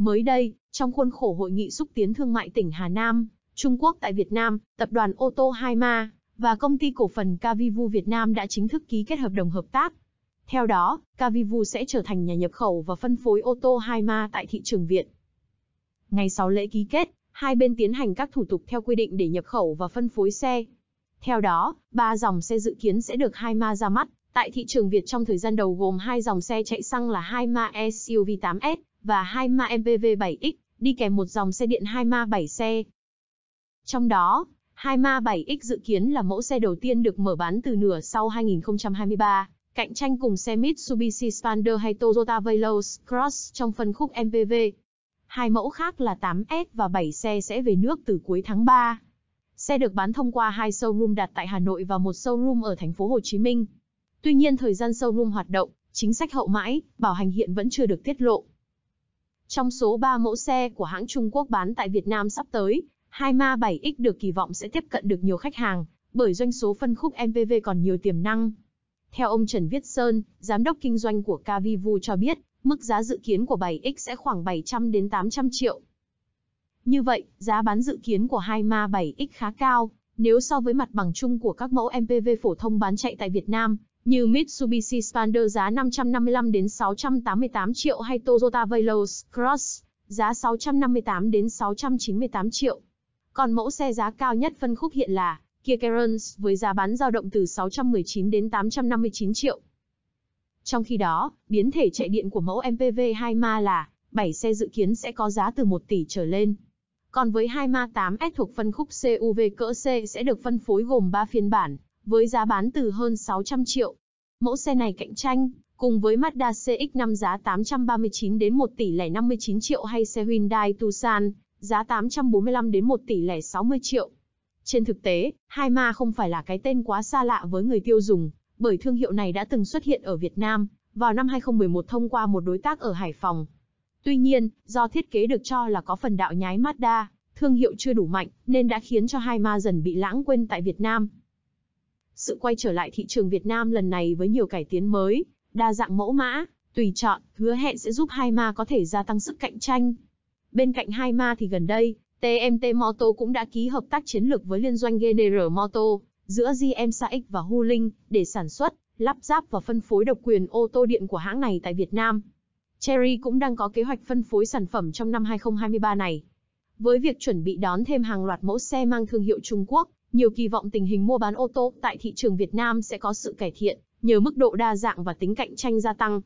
Mới đây, trong khuôn khổ hội nghị xúc tiến thương mại tỉnh Hà Nam, Trung Quốc tại Việt Nam, tập đoàn ô tô Haima và công ty cổ phần Kavivu Việt Nam đã chính thức ký kết hợp đồng hợp tác. Theo đó, Kavivu sẽ trở thành nhà nhập khẩu và phân phối ô tô Haima tại thị trường Việt. Ngày sau lễ ký kết, hai bên tiến hành các thủ tục theo quy định để nhập khẩu và phân phối xe. Theo đó, ba dòng xe dự kiến sẽ được Haima ra mắt tại thị trường Việt trong thời gian đầu gồm hai dòng xe chạy xăng là Haima e SUV 8S và 2 ma MPV 7X, đi kèm một dòng xe điện 2 ma 7 xe. Trong đó, 2 ma 7X dự kiến là mẫu xe đầu tiên được mở bán từ nửa sau 2023, cạnh tranh cùng xe Mitsubishi Spander hay Toyota Veloz Cross trong phân khúc MPV. Hai mẫu khác là 8S và 7 xe sẽ về nước từ cuối tháng 3. Xe được bán thông qua hai showroom đặt tại Hà Nội và một showroom ở thành phố Hồ Chí Minh. Tuy nhiên thời gian showroom hoạt động, chính sách hậu mãi, bảo hành hiện vẫn chưa được tiết lộ. Trong số 3 mẫu xe của hãng Trung Quốc bán tại Việt Nam sắp tới, hai Ma 7X được kỳ vọng sẽ tiếp cận được nhiều khách hàng, bởi doanh số phân khúc MPV còn nhiều tiềm năng. Theo ông Trần Viết Sơn, giám đốc kinh doanh của Kavivu cho biết, mức giá dự kiến của 7X sẽ khoảng 700 đến 800 triệu. Như vậy, giá bán dự kiến của hai Ma 7X khá cao, nếu so với mặt bằng chung của các mẫu MPV phổ thông bán chạy tại Việt Nam, như Mitsubishi Spander giá 555 đến 688 triệu hay Toyota Veloz Cross giá 658 đến 698 triệu. Còn mẫu xe giá cao nhất phân khúc hiện là Kia Carens với giá bán dao động từ 619 đến 859 triệu. Trong khi đó, biến thể chạy điện của mẫu MPV2 Ma là 7 xe dự kiến sẽ có giá từ 1 tỷ trở lên. Còn với 2 Ma 8S thuộc phân khúc CUV cỡ C sẽ được phân phối gồm 3 phiên bản, với giá bán từ hơn 600 triệu. Mẫu xe này cạnh tranh, cùng với Mazda CX-5 giá 839 đến 1 tỷ lẻ 59 triệu hay xe Hyundai Tucson, giá 845 đến 1 tỷ lẻ 60 triệu. Trên thực tế, Hai Ma không phải là cái tên quá xa lạ với người tiêu dùng, bởi thương hiệu này đã từng xuất hiện ở Việt Nam vào năm 2011 thông qua một đối tác ở Hải Phòng. Tuy nhiên, do thiết kế được cho là có phần đạo nhái Mazda, thương hiệu chưa đủ mạnh nên đã khiến cho Hai Ma dần bị lãng quên tại Việt Nam sự quay trở lại thị trường Việt Nam lần này với nhiều cải tiến mới, đa dạng mẫu mã, tùy chọn, hứa hẹn sẽ giúp hai ma có thể gia tăng sức cạnh tranh. Bên cạnh hai ma thì gần đây, TMT Moto cũng đã ký hợp tác chiến lược với liên doanh GNR Moto giữa GM SAIC và Huling để sản xuất, lắp ráp và phân phối độc quyền ô tô điện của hãng này tại Việt Nam. Cherry cũng đang có kế hoạch phân phối sản phẩm trong năm 2023 này. Với việc chuẩn bị đón thêm hàng loạt mẫu xe mang thương hiệu Trung Quốc, nhiều kỳ vọng tình hình mua bán ô tô tại thị trường Việt Nam sẽ có sự cải thiện nhờ mức độ đa dạng và tính cạnh tranh gia tăng.